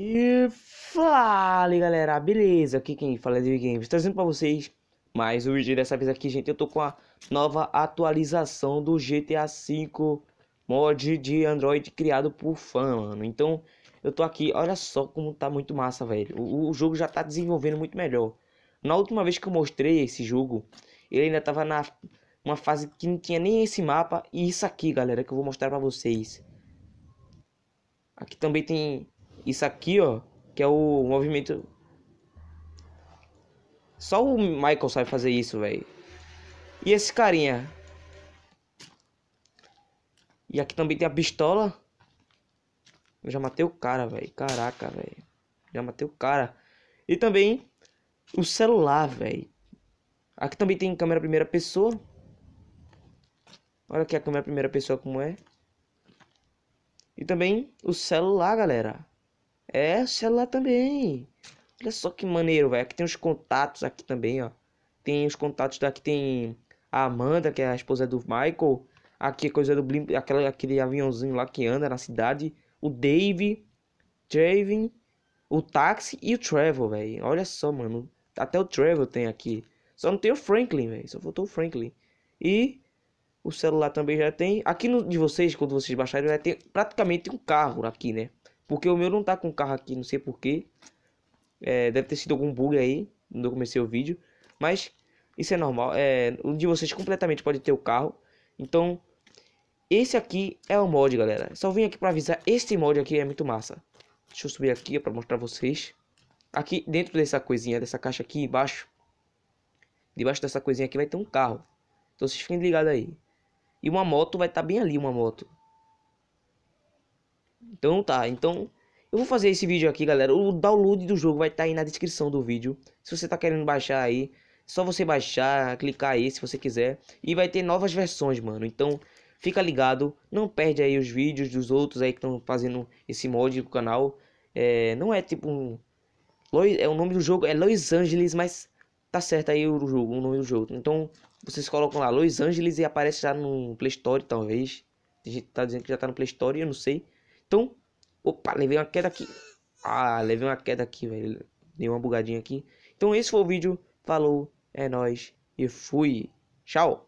E fala galera, beleza? Aqui quem fala é Games, trazendo pra vocês mais um vídeo dessa vez aqui, gente. Eu tô com a nova atualização do GTA V mod de Android criado por fã, mano. Então eu tô aqui, olha só como tá muito massa, velho. O, o, jogo já tá desenvolvendo muito melhor. Na última vez que eu mostrei esse jogo, ele ainda tava na uma fase que não tinha nem esse mapa. E isso aqui, galera, que eu vou mostrar pra vocês. Aqui também tem isso aqui, ó, que é o movimento. Só o Michael sabe fazer isso, velho. E esse carinha? E aqui também tem a pistola. Eu já matei o cara, velho. Caraca, velho. Já matei o cara. E também o celular, velho. Aqui também tem câmera primeira pessoa. Olha aqui a câmera primeira pessoa como é. E também o celular, galera. É, celular também. Olha só que maneiro, velho. Aqui tem os contatos aqui também, ó. Tem os contatos daqui, tem a Amanda, que é a esposa do Michael. Aqui é coisa do blimp aquela, aquele aviãozinho lá que anda na cidade. O Dave, Draven, o táxi e o Trevor, velho. Olha só, mano. Até o Trevor tem aqui. Só não tem o Franklin, velho. Só faltou o Franklin. E o celular também já tem. Aqui no, de vocês, quando vocês baixarem, vai ter praticamente um carro aqui, né? Porque o meu não tá com carro aqui, não sei porquê. É, deve ter sido algum bug aí, quando eu comecei o vídeo. Mas isso é normal. É, um de vocês completamente pode ter o carro. Então, esse aqui é o mod, galera. Só vim aqui pra avisar, este mod aqui é muito massa. Deixa eu subir aqui para mostrar vocês. Aqui dentro dessa coisinha, dessa caixa aqui embaixo. Debaixo dessa coisinha aqui vai ter um carro. Então vocês fiquem ligados aí. E uma moto vai estar tá bem ali, uma moto. Então tá, então eu vou fazer esse vídeo aqui, galera. O download do jogo vai estar tá aí na descrição do vídeo. Se você tá querendo baixar aí, só você baixar, clicar aí se você quiser. E vai ter novas versões, mano. Então fica ligado, não perde aí os vídeos dos outros aí que estão fazendo esse mod do canal. É, não é tipo um... É, o nome do jogo é Los Angeles, mas tá certo aí o jogo, o nome do jogo. Então, vocês colocam lá Los Angeles e aparece já no Play Store, talvez. tá dizendo que já tá no Play Store, eu não sei. Tum. Então, opa, levei uma queda aqui. Ah, levei uma queda aqui, velho. Dei uma bugadinha aqui. Então esse foi o vídeo. Falou, é nóis e fui. Tchau.